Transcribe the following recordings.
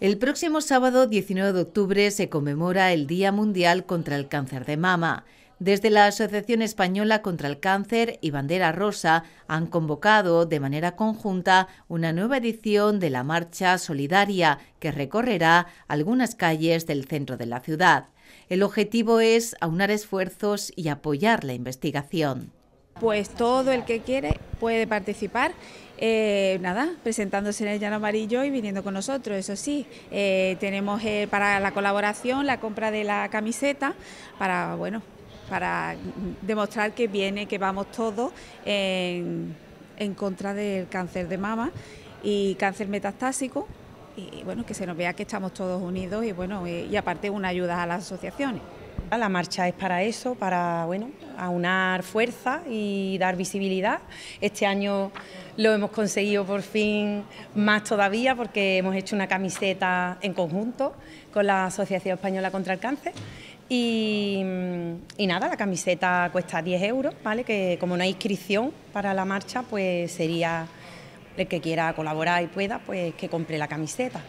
El próximo sábado 19 de octubre se conmemora el Día Mundial contra el Cáncer de Mama. Desde la Asociación Española contra el Cáncer y Bandera Rosa han convocado de manera conjunta una nueva edición de la Marcha Solidaria que recorrerá algunas calles del centro de la ciudad. El objetivo es aunar esfuerzos y apoyar la investigación. Pues todo el que quiere puede participar, eh, nada, presentándose en el Llano Amarillo y viniendo con nosotros, eso sí. Eh, tenemos eh, para la colaboración la compra de la camiseta para, bueno, para demostrar que viene, que vamos todos en, en contra del cáncer de mama y cáncer metastásico y bueno, que se nos vea que estamos todos unidos y bueno, y aparte una ayuda a las asociaciones. La marcha es para eso, para bueno, aunar fuerza y dar visibilidad. Este año lo hemos conseguido por fin más todavía porque hemos hecho una camiseta en conjunto con la Asociación Española contra el Cáncer. Y, nada, la camiseta cuesta 10 euros, ¿vale? Que como no hay inscripción para la marcha, pues sería el que quiera colaborar y pueda, pues que compre la camiseta.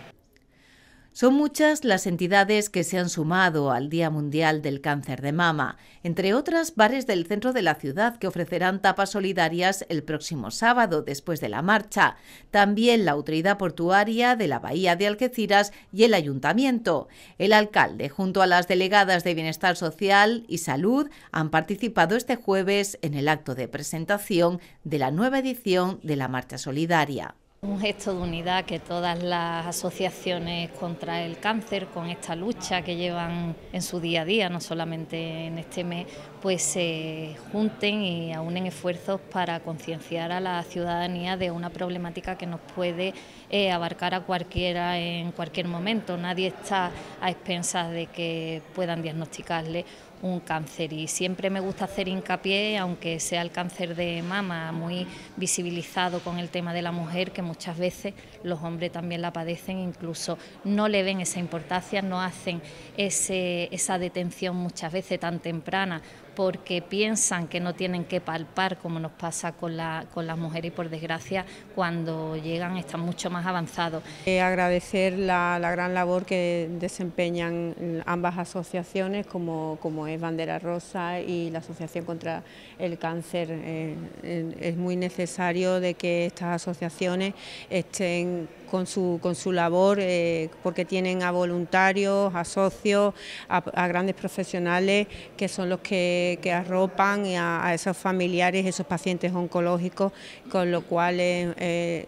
Son muchas las entidades que se han sumado al Día Mundial del Cáncer de Mama, entre otras bares del centro de la ciudad que ofrecerán tapas solidarias el próximo sábado después de la marcha, también la autoridad portuaria de la Bahía de Algeciras y el ayuntamiento. El alcalde, junto a las delegadas de Bienestar Social y Salud, han participado este jueves en el acto de presentación de la nueva edición de la Marcha Solidaria. Un gesto de unidad que todas las asociaciones contra el cáncer, con esta lucha que llevan en su día a día, no solamente en este mes, pues se junten y aunen esfuerzos para concienciar a la ciudadanía de una problemática que nos puede eh, abarcar a cualquiera en cualquier momento. Nadie está a expensas de que puedan diagnosticarle un cáncer y siempre me gusta hacer hincapié, aunque sea el cáncer de mama muy visibilizado con el tema de la mujer, que muchas veces los hombres también la padecen, incluso no le ven esa importancia, no hacen ese, esa detención muchas veces tan temprana porque piensan que no tienen que palpar como nos pasa con, la, con las mujeres y por desgracia cuando llegan están mucho más avanzados. Eh, agradecer la, la, gran labor que desempeñan ambas asociaciones como, como, es Bandera Rosa y la Asociación contra el Cáncer. Eh, eh, es muy necesario de que estas asociaciones estén con su, con su labor, eh, porque tienen a voluntarios, a socios, a, grandes profesionales que son los que, arropan a, esos familiares, esos pacientes oncológicos, con lo cual eh,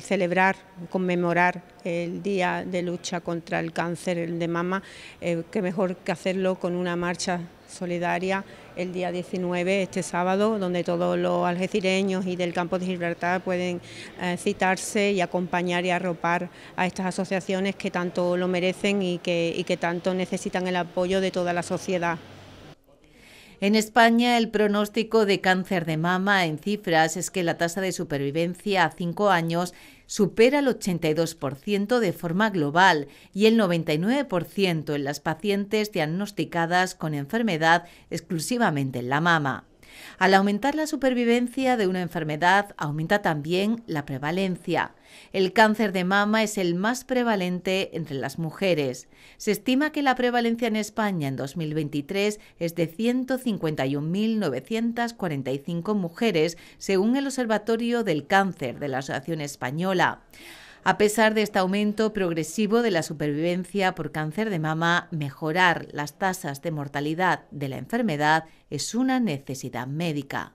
celebrar, conmemorar el Día de Lucha contra el Cáncer de Mama, eh, que mejor que hacerlo con una marcha solidaria el día 19, este sábado, donde todos los algecireños y del campo de Gibraltar pueden eh, citarse y acompañar y arropar a estas asociaciones que tanto lo merecen y que tanto necesitan el apoyo de toda la sociedad. En España, el pronóstico de cáncer de mama en cifras es que la tasa de supervivencia a cinco años supera el 82% de forma global y el 99% en las pacientes diagnosticadas con enfermedad exclusivamente en la mama. Al aumentar la supervivencia de una enfermedad, aumenta también la prevalencia. El cáncer de mama es el más prevalente entre las mujeres. Se estima que la prevalencia en España en 2023 es de 151.945 mujeres, según el Observatorio del Cáncer de la Asociación Española. A pesar de este aumento progresivo de la supervivencia por cáncer de mama, mejorar las tasas de mortalidad de la enfermedad es una necesidad médica.